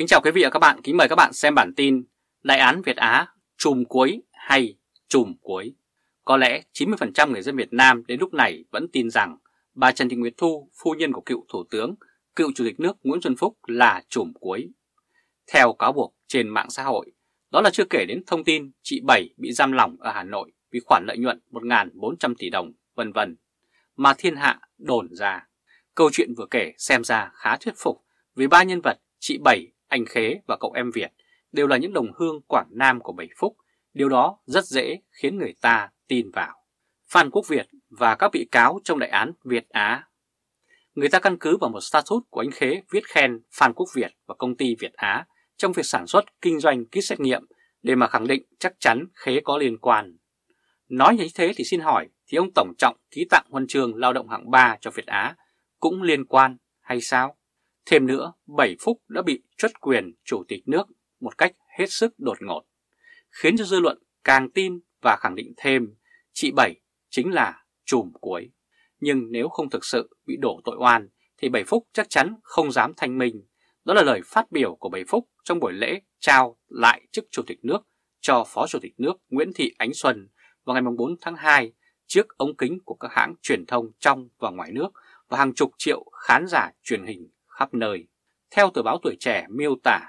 Kính chào quý vị và các bạn, kính mời các bạn xem bản tin Đại án Việt Á trùm cuối hay trùm cuối. Có lẽ 90% người dân Việt Nam đến lúc này vẫn tin rằng bà Trần Thị Nguyệt Thu, phu nhân của cựu Thủ tướng, cựu Chủ tịch nước Nguyễn Xuân Phúc là trùm cuối. Theo cáo buộc trên mạng xã hội, đó là chưa kể đến thông tin chị Bảy bị giam lỏng ở Hà Nội vì khoản lợi nhuận 1.400 tỷ đồng, vân vân mà thiên hạ đồn ra. Câu chuyện vừa kể xem ra khá thuyết phục vì ba nhân vật chị Bảy, anh Khế và cậu em Việt đều là những đồng hương Quảng Nam của Bảy Phúc, điều đó rất dễ khiến người ta tin vào. Phan Quốc Việt và các bị cáo trong đại án Việt Á Người ta căn cứ vào một status của anh Khế viết khen Phan Quốc Việt và công ty Việt Á trong việc sản xuất kinh doanh kit xét nghiệm để mà khẳng định chắc chắn Khế có liên quan. Nói như thế thì xin hỏi thì ông Tổng Trọng ký tặng huân chương lao động hạng 3 cho Việt Á cũng liên quan hay sao? Thêm nữa, 7 Phúc đã bị truất quyền chủ tịch nước một cách hết sức đột ngột, khiến cho dư luận càng tin và khẳng định thêm chị Bảy chính là chùm cuối. Nhưng nếu không thực sự bị đổ tội oan thì Bảy Phúc chắc chắn không dám thanh minh. Đó là lời phát biểu của Bảy Phúc trong buổi lễ trao lại chức chủ tịch nước cho Phó Chủ tịch nước Nguyễn Thị Ánh Xuân vào ngày 4 tháng 2 trước ống kính của các hãng truyền thông trong và ngoài nước và hàng chục triệu khán giả truyền hình khắp nơi. Theo tờ báo Tuổi Trẻ miêu tả,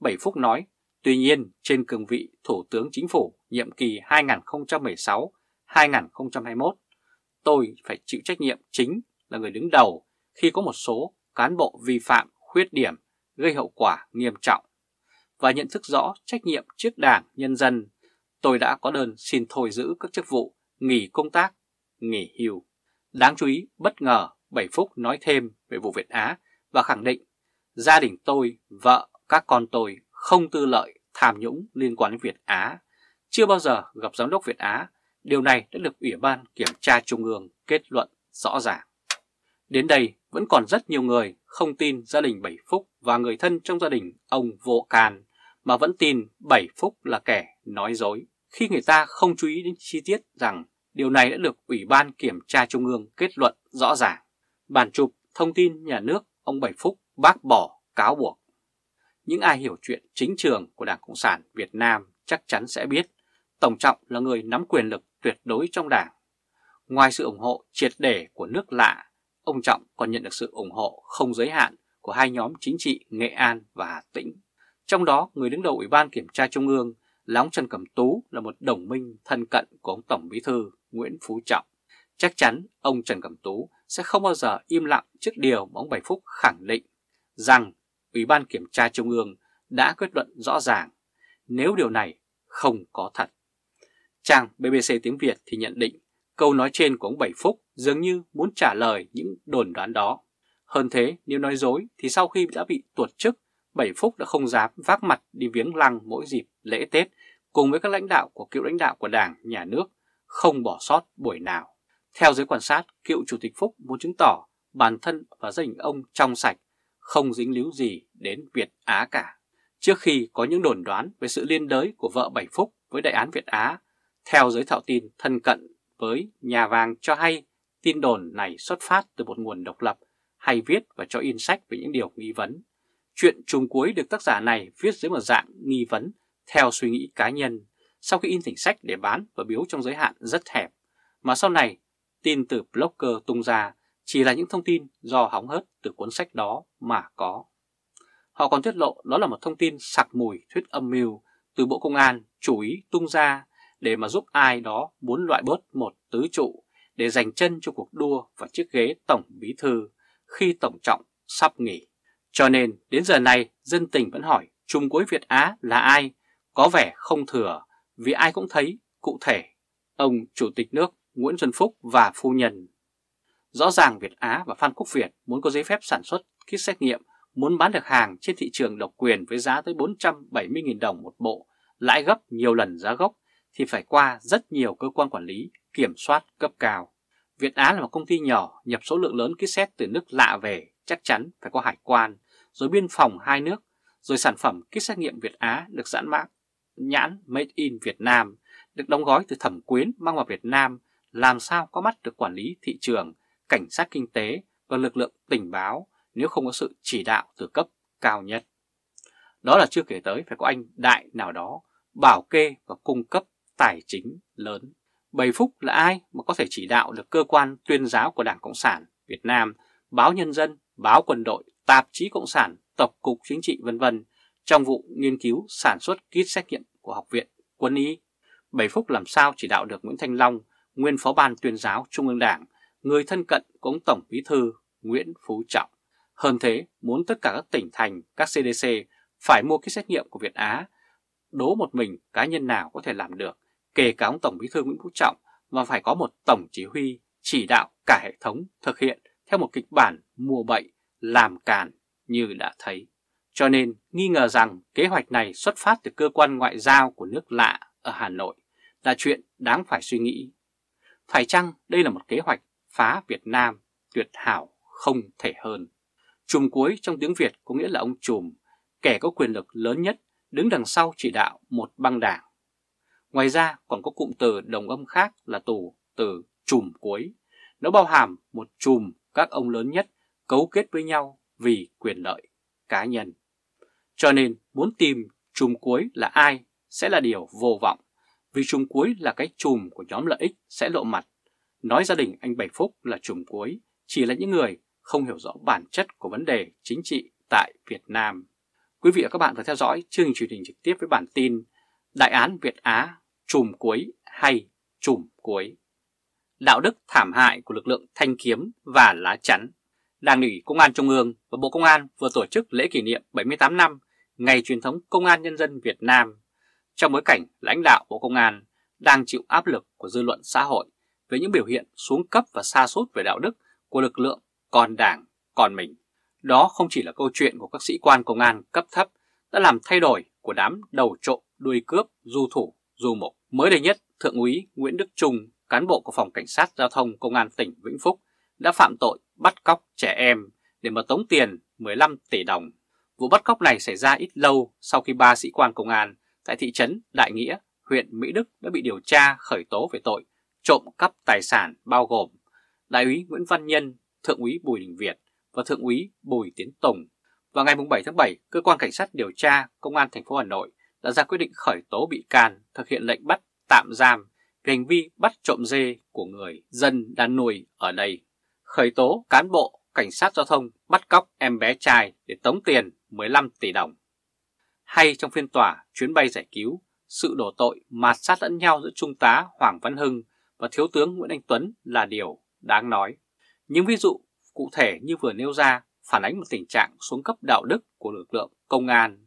Bảy Phúc nói, tuy nhiên trên cương vị Thủ tướng Chính phủ nhiệm kỳ 2016-2021, tôi phải chịu trách nhiệm chính là người đứng đầu khi có một số cán bộ vi phạm khuyết điểm gây hậu quả nghiêm trọng và nhận thức rõ trách nhiệm trước đảng, nhân dân, tôi đã có đơn xin thôi giữ các chức vụ, nghỉ công tác, nghỉ hưu. Đáng chú ý, bất ngờ, Bảy Phúc nói thêm về vụ Việt Á và khẳng định gia đình tôi, vợ, các con tôi không tư lợi, tham nhũng liên quan đến Việt Á. Chưa bao giờ gặp giám đốc Việt Á, điều này đã được Ủy ban Kiểm tra Trung ương kết luận rõ ràng. Đến đây vẫn còn rất nhiều người không tin gia đình Bảy Phúc và người thân trong gia đình ông Vô Can mà vẫn tin Bảy Phúc là kẻ nói dối khi người ta không chú ý đến chi tiết rằng điều này đã được Ủy ban Kiểm tra Trung ương kết luận rõ ràng. Bản chụp thông tin nhà nước ông Bảy Phúc bác bỏ cáo buộc. Những ai hiểu chuyện chính trường của Đảng Cộng sản Việt Nam chắc chắn sẽ biết Tổng Trọng là người nắm quyền lực tuyệt đối trong Đảng. Ngoài sự ủng hộ triệt để của nước lạ, ông Trọng còn nhận được sự ủng hộ không giới hạn của hai nhóm chính trị Nghệ An và Hà Tĩnh. Trong đó, người đứng đầu Ủy ban Kiểm tra Trung ương là ông Trần Cẩm Tú là một đồng minh thân cận của ông Tổng Bí thư Nguyễn Phú Trọng. Chắc chắn ông Trần Cẩm Tú sẽ không bao giờ im lặng trước điều mà ông Bảy Phúc khẳng định rằng Ủy ban Kiểm tra Trung ương đã kết luận rõ ràng nếu điều này không có thật. Trang BBC tiếng Việt thì nhận định câu nói trên của ông Bảy Phúc dường như muốn trả lời những đồn đoán đó. Hơn thế, nếu nói dối thì sau khi đã bị tuột chức, Bảy Phúc đã không dám vác mặt đi viếng lăng mỗi dịp lễ Tết cùng với các lãnh đạo của cựu lãnh đạo của Đảng, Nhà nước, không bỏ sót buổi nào. Theo giới quan sát, cựu Chủ tịch Phúc muốn chứng tỏ bản thân và gia đình ông trong sạch, không dính líu gì đến Việt Á cả. Trước khi có những đồn đoán về sự liên đới của vợ Bảy Phúc với đại án Việt Á, theo giới thạo tin thân cận với nhà vàng cho hay tin đồn này xuất phát từ một nguồn độc lập hay viết và cho in sách về những điều nghi vấn. Chuyện trùng cuối được tác giả này viết dưới một dạng nghi vấn theo suy nghĩ cá nhân, sau khi in thành sách để bán và biếu trong giới hạn rất hẹp, mà sau này tin từ blogger tung ra chỉ là những thông tin do hóng hớt từ cuốn sách đó mà có. Họ còn tiết lộ đó là một thông tin sặc mùi thuyết âm mưu từ Bộ Công an chủ ý tung ra để mà giúp ai đó muốn loại bớt một tứ trụ để giành chân cho cuộc đua và chiếc ghế tổng bí thư khi Tổng Trọng sắp nghỉ. Cho nên đến giờ này dân tình vẫn hỏi Trung cuối Việt Á là ai? Có vẻ không thừa vì ai cũng thấy cụ thể ông Chủ tịch nước Nguyễn Xuân Phúc và phu nhân. Rõ ràng Việt Á và Phan Quốc Việt muốn có giấy phép sản xuất kit xét nghiệm, muốn bán được hàng trên thị trường độc quyền với giá tới 470.000 đồng một bộ, lãi gấp nhiều lần giá gốc thì phải qua rất nhiều cơ quan quản lý, kiểm soát cấp cao. Việt Á là một công ty nhỏ nhập số lượng lớn kit xét từ nước lạ về, chắc chắn phải có hải quan, rồi biên phòng hai nước, rồi sản phẩm kit xét nghiệm Việt Á được giãn mác nhãn Made in Việt Nam được đóng gói từ thẩm quyến mang vào Việt Nam làm sao có mắt được quản lý thị trường, cảnh sát kinh tế và lực lượng tình báo nếu không có sự chỉ đạo từ cấp cao nhất. Đó là chưa kể tới phải có anh đại nào đó bảo kê và cung cấp tài chính lớn. Bầy Phúc là ai mà có thể chỉ đạo được cơ quan tuyên giáo của Đảng Cộng sản Việt Nam, báo Nhân dân, báo Quân đội, tạp chí Cộng sản, Tập cục Chính trị vân vân trong vụ nghiên cứu sản xuất kit xét nghiệm của Học viện Quân y. Bầy Phúc làm sao chỉ đạo được Nguyễn Thanh Long nguyên phó ban tuyên giáo Trung ương Đảng, người thân cận của ông Tổng Bí Thư Nguyễn Phú Trọng. Hơn thế, muốn tất cả các tỉnh thành, các CDC phải mua cái xét nghiệm của Việt Á, đố một mình cá nhân nào có thể làm được, kể cả ông Tổng Bí Thư Nguyễn Phú Trọng mà phải có một tổng chỉ huy chỉ đạo cả hệ thống thực hiện theo một kịch bản mua bệnh làm càn như đã thấy. Cho nên nghi ngờ rằng kế hoạch này xuất phát từ cơ quan ngoại giao của nước lạ ở Hà Nội là chuyện đáng phải suy nghĩ phải chăng đây là một kế hoạch phá Việt Nam tuyệt hảo không thể hơn? Chùm cuối trong tiếng Việt có nghĩa là ông chùm, kẻ có quyền lực lớn nhất đứng đằng sau chỉ đạo một băng đảng. Ngoài ra còn có cụm từ đồng âm khác là tù từ chùm cuối. Nó bao hàm một chùm các ông lớn nhất cấu kết với nhau vì quyền lợi cá nhân. Cho nên muốn tìm chùm cuối là ai sẽ là điều vô vọng vì chùm cuối là cái chùm của nhóm lợi ích sẽ lộ mặt. Nói gia đình anh Bảy Phúc là chùm cuối chỉ là những người không hiểu rõ bản chất của vấn đề chính trị tại Việt Nam. Quý vị và các bạn vừa theo dõi chương trình truyền hình trực tiếp với bản tin Đại án Việt Á chùm cuối hay chùm cuối. Đạo đức thảm hại của lực lượng thanh kiếm và lá chắn. Đảng ủy Công an Trung ương và Bộ Công an vừa tổ chức lễ kỷ niệm 78 năm Ngày truyền thống Công an Nhân dân Việt Nam trong bối cảnh lãnh đạo Bộ Công an đang chịu áp lực của dư luận xã hội về những biểu hiện xuống cấp và xa sút về đạo đức của lực lượng còn đảng, còn mình. Đó không chỉ là câu chuyện của các sĩ quan công an cấp thấp đã làm thay đổi của đám đầu trộm, đuôi cướp, du thủ, du mục. Mới đây nhất, Thượng úy Nguyễn Đức Trung, cán bộ của Phòng Cảnh sát Giao thông Công an tỉnh Vĩnh Phúc đã phạm tội bắt cóc trẻ em để mà tống tiền 15 tỷ đồng. Vụ bắt cóc này xảy ra ít lâu sau khi ba sĩ quan công an tại thị trấn Đại Nghĩa, huyện Mỹ Đức đã bị điều tra khởi tố về tội trộm cắp tài sản bao gồm Đại úy Nguyễn Văn Nhân, Thượng úy Bùi Đình Việt và Thượng úy Bùi Tiến Tùng. Vào ngày 7 tháng 7, cơ quan cảnh sát điều tra công an thành phố Hà Nội đã ra quyết định khởi tố bị can thực hiện lệnh bắt tạm giam về hành vi bắt trộm dê của người dân đang nuôi ở đây. Khởi tố cán bộ cảnh sát giao thông bắt cóc em bé trai để tống tiền 15 tỷ đồng hay trong phiên tòa chuyến bay giải cứu, sự đổ tội mạt sát lẫn nhau giữa Trung tá Hoàng Văn Hưng và Thiếu tướng Nguyễn Anh Tuấn là điều đáng nói. Những ví dụ cụ thể như vừa nêu ra phản ánh một tình trạng xuống cấp đạo đức của lực lượng công an,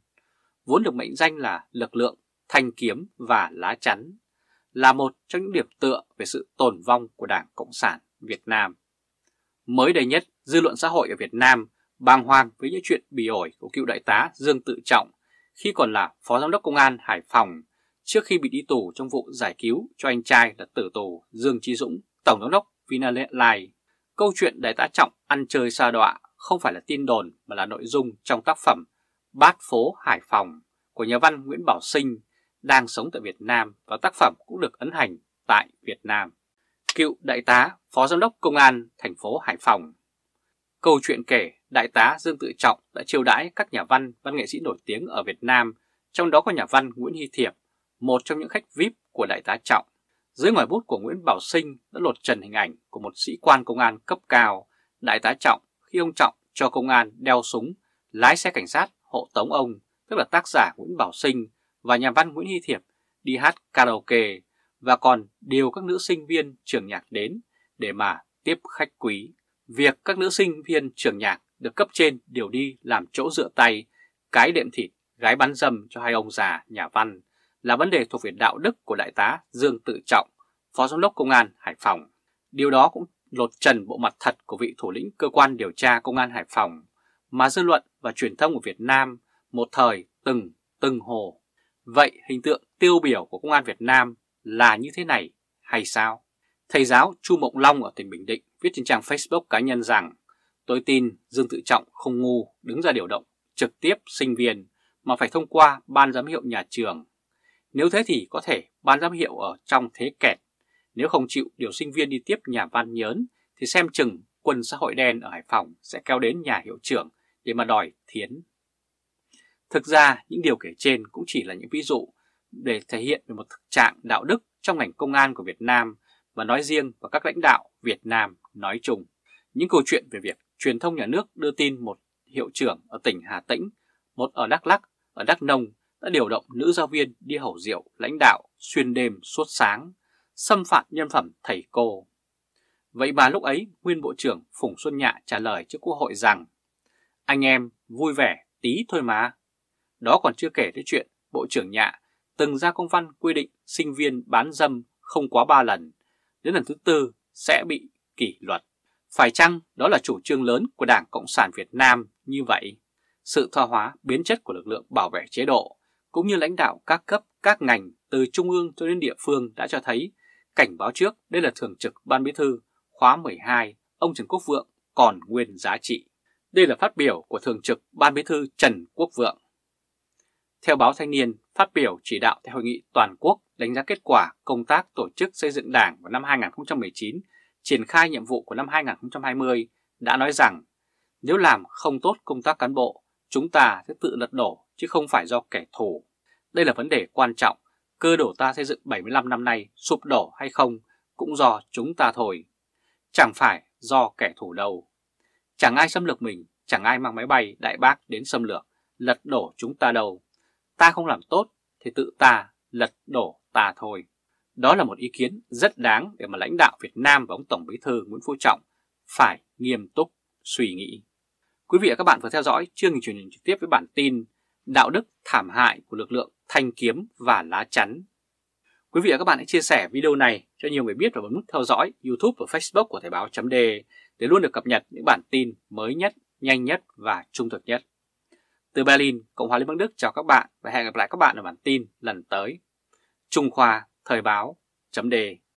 vốn được mệnh danh là lực lượng thanh kiếm và lá chắn, là một trong những điểm tựa về sự tồn vong của Đảng Cộng sản Việt Nam. Mới đây nhất, dư luận xã hội ở Việt Nam bàng hoàng với những chuyện bỉ ổi của cựu đại tá Dương Tự Trọng khi còn là Phó Giám đốc Công an Hải Phòng trước khi bị đi tù trong vụ giải cứu cho anh trai là tử tù Dương Trí Dũng, Tổng Giám đốc Vinalai. Câu chuyện Đại tá Trọng ăn chơi xa đọa không phải là tin đồn mà là nội dung trong tác phẩm Bát Phố Hải Phòng của nhà văn Nguyễn Bảo Sinh đang sống tại Việt Nam và tác phẩm cũng được ấn hành tại Việt Nam. Cựu Đại tá Phó Giám đốc Công an thành phố Hải Phòng Câu chuyện kể Đại tá Dương Tự Trọng đã chiêu đãi các nhà văn, văn nghệ sĩ nổi tiếng ở Việt Nam, trong đó có nhà văn Nguyễn Hy Thiệp, một trong những khách VIP của Đại tá Trọng. Dưới ngòi bút của Nguyễn Bảo Sinh đã lột trần hình ảnh của một sĩ quan công an cấp cao, Đại tá Trọng khi ông Trọng cho công an đeo súng, lái xe cảnh sát hộ tống ông, tức là tác giả Nguyễn Bảo Sinh và nhà văn Nguyễn Hy Thiệp đi hát karaoke và còn điều các nữ sinh viên trường nhạc đến để mà tiếp khách quý việc các nữ sinh viên trường nhạc được cấp trên điều đi làm chỗ dựa tay, cái đệm thịt, gái bán dâm cho hai ông già nhà văn là vấn đề thuộc về đạo đức của Đại tá Dương Tự Trọng, Phó Giám đốc Công an Hải Phòng. Điều đó cũng lột trần bộ mặt thật của vị thủ lĩnh cơ quan điều tra Công an Hải Phòng mà dư luận và truyền thông của Việt Nam một thời từng từng hồ. Vậy hình tượng tiêu biểu của Công an Việt Nam là như thế này hay sao? Thầy giáo Chu Mộng Long ở tỉnh Bình Định viết trên trang Facebook cá nhân rằng Tôi tin Dương Tự Trọng không ngu đứng ra điều động trực tiếp sinh viên mà phải thông qua ban giám hiệu nhà trường. Nếu thế thì có thể ban giám hiệu ở trong thế kẹt. Nếu không chịu điều sinh viên đi tiếp nhà văn nhớn thì xem chừng quân xã hội đen ở Hải Phòng sẽ kéo đến nhà hiệu trưởng để mà đòi thiến. Thực ra những điều kể trên cũng chỉ là những ví dụ để thể hiện về một thực trạng đạo đức trong ngành công an của Việt Nam và nói riêng và các lãnh đạo Việt Nam nói chung. Những câu chuyện về việc truyền thông nhà nước đưa tin một hiệu trưởng ở tỉnh Hà Tĩnh, một ở Đắk Lắc, ở Đắk Nông đã điều động nữ giáo viên đi hầu rượu lãnh đạo xuyên đêm suốt sáng, xâm phạm nhân phẩm thầy cô. Vậy mà lúc ấy, Nguyên Bộ trưởng Phùng Xuân Nhạ trả lời trước Quốc hội rằng Anh em vui vẻ tí thôi mà. Đó còn chưa kể tới chuyện Bộ trưởng Nhạ từng ra công văn quy định sinh viên bán dâm không quá 3 lần. Đến lần thứ tư sẽ bị kỷ luật. Phải chăng đó là chủ trương lớn của Đảng Cộng sản Việt Nam như vậy? Sự tha hóa biến chất của lực lượng bảo vệ chế độ cũng như lãnh đạo các cấp, các ngành từ trung ương cho đến địa phương đã cho thấy cảnh báo trước đây là thường trực ban bí thư khóa 12 ông Trần Quốc Vượng còn nguyên giá trị. Đây là phát biểu của thường trực ban bí thư Trần Quốc Vượng. Theo báo Thanh niên, phát biểu chỉ đạo tại hội nghị toàn quốc đánh giá kết quả công tác tổ chức xây dựng Đảng vào năm 2019, triển khai nhiệm vụ của năm 2020 đã nói rằng nếu làm không tốt công tác cán bộ, chúng ta sẽ tự lật đổ chứ không phải do kẻ thù. Đây là vấn đề quan trọng, cơ đồ ta xây dựng 75 năm nay sụp đổ hay không cũng do chúng ta thôi, chẳng phải do kẻ thù đâu. Chẳng ai xâm lược mình, chẳng ai mang máy bay đại bác đến xâm lược, lật đổ chúng ta đâu. Ta không làm tốt thì tự ta lật đổ ta thôi. Đó là một ý kiến rất đáng để mà lãnh đạo Việt Nam và ông Tổng Bí thư Nguyễn Phú Trọng phải nghiêm túc suy nghĩ. Quý vị và các bạn vừa theo dõi chương trình truyền hình trực tiếp với bản tin Đạo đức thảm hại của lực lượng thanh kiếm và lá chắn. Quý vị và các bạn hãy chia sẻ video này cho nhiều người biết và bấm nút theo dõi YouTube và Facebook của Thời báo.d để luôn được cập nhật những bản tin mới nhất, nhanh nhất và trung thực nhất. Từ Berlin, Cộng hòa Liên bang Đức chào các bạn và hẹn gặp lại các bạn ở bản tin lần tới. Trung Khoa Thời báo .de